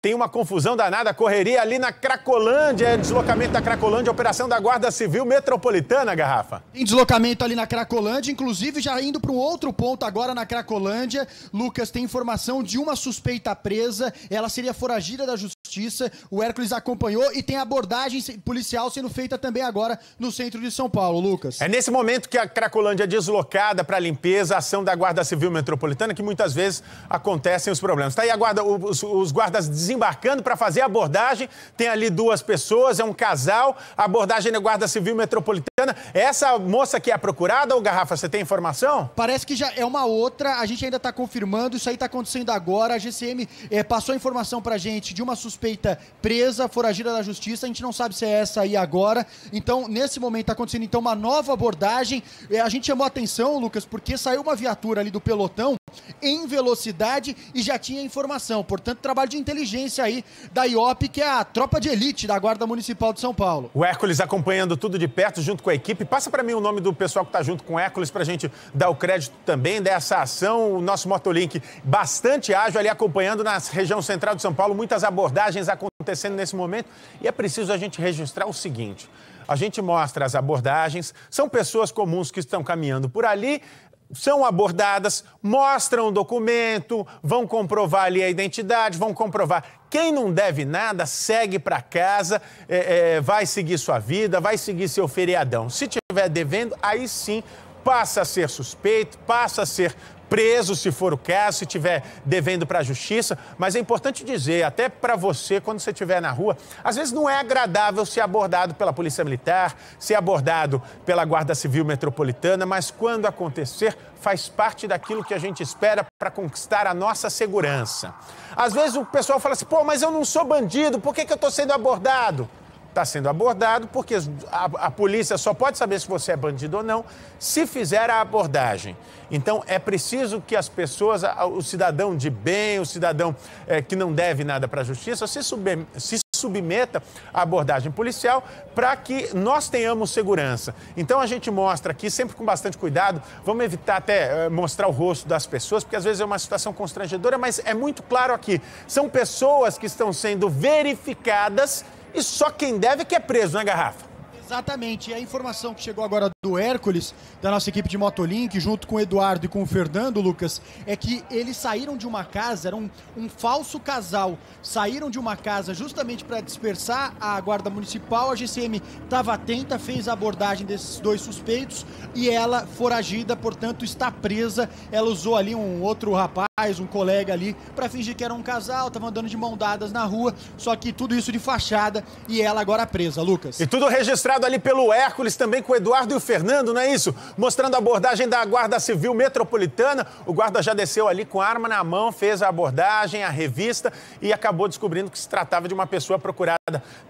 Tem uma confusão danada, correria ali na Cracolândia, deslocamento da Cracolândia, operação da Guarda Civil Metropolitana, Garrafa. Em deslocamento ali na Cracolândia, inclusive já indo para um outro ponto agora na Cracolândia. Lucas tem informação de uma suspeita presa, ela seria foragida da justiça. O Hércules acompanhou e tem abordagem policial sendo feita também agora no centro de São Paulo, Lucas. É nesse momento que a Cracolândia é deslocada para limpeza, ação da Guarda Civil Metropolitana, que muitas vezes acontecem os problemas. Tá aí a guarda, os, os guardas desembarcando para fazer a abordagem. Tem ali duas pessoas, é um casal. abordagem da é Guarda Civil Metropolitana. Essa moça que é procurada, ou Garrafa, você tem informação? Parece que já é uma outra. A gente ainda está confirmando. Isso aí está acontecendo agora. A GCM é, eh, passou a informação para a gente de uma suspeita presa, foragida da justiça. A gente não sabe se é essa aí agora. Então, nesse momento, está acontecendo então uma nova abordagem. É, a gente chamou a atenção, Lucas, porque saiu uma viatura ali do pelotão em velocidade e já tinha informação. Portanto, trabalho de inteligência aí da IOP, que é a tropa de elite da Guarda Municipal de São Paulo. O Hércules acompanhando tudo de perto, junto com a equipe. Passa para mim o nome do pessoal que está junto com o Hércules para a gente dar o crédito também dessa ação. O nosso Motolink bastante ágil ali acompanhando na região central de São Paulo. Muitas abordagens acontecendo nesse momento. E é preciso a gente registrar o seguinte. A gente mostra as abordagens, são pessoas comuns que estão caminhando por ali, são abordadas, mostram o documento, vão comprovar ali a identidade, vão comprovar. Quem não deve nada, segue para casa, é, é, vai seguir sua vida, vai seguir seu feriadão. Se tiver devendo, aí sim passa a ser suspeito, passa a ser preso, se for o caso, se tiver devendo para a justiça. Mas é importante dizer, até para você, quando você estiver na rua, às vezes não é agradável ser abordado pela Polícia Militar, ser abordado pela Guarda Civil Metropolitana, mas quando acontecer, faz parte daquilo que a gente espera para conquistar a nossa segurança. Às vezes o pessoal fala assim, pô, mas eu não sou bandido, por que, que eu estou sendo abordado? está sendo abordado, porque a, a, polícia só pode saber se você é bandido ou não se fizer a abordagem. Então, é preciso que as pessoas, o cidadão de bem, o cidadão é, que não deve nada para a justiça, se, sub, se submeta à abordagem policial para que nós tenhamos segurança. Então a gente mostra aqui, sempre com bastante cuidado, vamos evitar até é, mostrar o rosto das pessoas, porque às vezes é uma situação constrangedora, mas é muito claro aqui: são pessoas que estão sendo verificadas e só quem deve é que é preso, né, Garrafa? Exatamente, e a informação que chegou agora do Hércules, da nossa equipe de Motolink, junto com o Eduardo e com o Fernando, Lucas, é que eles saíram de uma casa, era um, um falso casal, saíram de uma casa justamente para dispersar a guarda municipal, a GCM estava atenta, fez a abordagem desses dois suspeitos e ela, foragida, portanto, está presa, ela usou ali um outro rapaz, um colega ali, para fingir que era um casal, estava andando de mão dadas na rua, só que tudo isso de fachada e ela agora presa, Lucas. E tudo registrado ali pelo Hércules, também com o Eduardo e o Fernando, não é isso? Mostrando a abordagem da Guarda Civil Metropolitana. O guarda já desceu ali com a arma na mão, fez a abordagem, a revista e acabou descobrindo que se tratava de uma pessoa procurada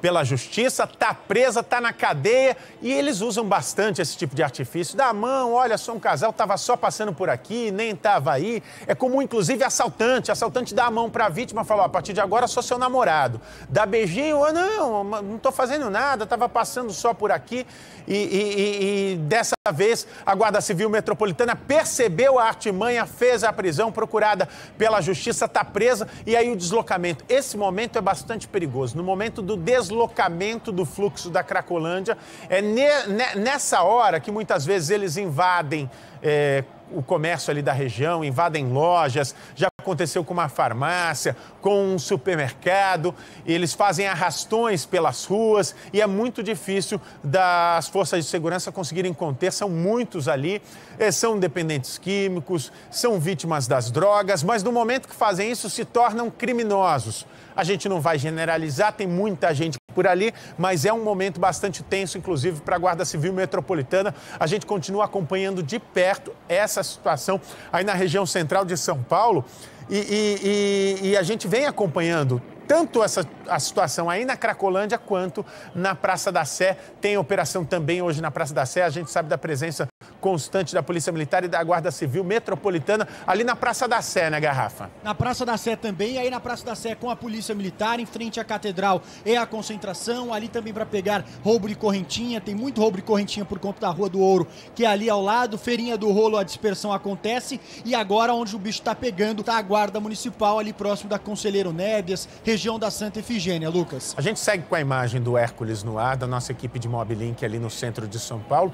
pela justiça, tá presa, tá na cadeia e eles usam bastante esse tipo de artifício. Da mão, olha só, um casal tava só passando por aqui, nem tava aí. É comum, inclusive, assaltante. Assaltante dá a mão pra vítima e fala: a partir de agora sou seu namorado. Dá beijinho, ou ah, não, não tô fazendo nada, tava passando só por aqui e, e, e, e dessa vez a Guarda Civil Metropolitana percebeu a artimanha, fez a prisão procurada pela Justiça, está presa e aí o deslocamento. Esse momento é bastante perigoso. No momento do deslocamento do fluxo da Cracolândia, é ne, ne, nessa hora que muitas vezes eles invadem. É, o comércio ali da região, invadem lojas, já aconteceu com uma farmácia, com um supermercado. Eles fazem arrastões pelas ruas e é muito difícil das forças de segurança conseguirem conter. São muitos ali, eh, são dependentes químicos, são vítimas das drogas, mas no momento que fazem isso se tornam criminosos. A gente não vai generalizar, tem muita gente por ali, mas é um momento bastante tenso, inclusive, para a Guarda Civil Metropolitana. A gente continua acompanhando de perto essa situação aí na região central de São Paulo. E, e, e, e a gente vem acompanhando tanto essa, a situação aí na Cracolândia quanto na Praça da Sé. Tem operação também hoje na Praça da Sé. A gente sabe da presença constante da Polícia Militar e da Guarda Civil Metropolitana, ali na Praça da Sé, né, Garrafa? Na Praça da Sé também, aí na Praça da Sé com a Polícia Militar, em frente à Catedral é a concentração, ali também para pegar roubo de correntinha, tem muito roubo de correntinha por conta da Rua do Ouro, que é ali ao lado, Feirinha do Rolo, a dispersão acontece, e agora onde o bicho está pegando, tá a Guarda Municipal ali próximo da Conselheiro Nébias, região da Santa Efigênia, Lucas. A gente segue com a imagem do Hércules no ar, da nossa equipe de Link ali no centro de São Paulo.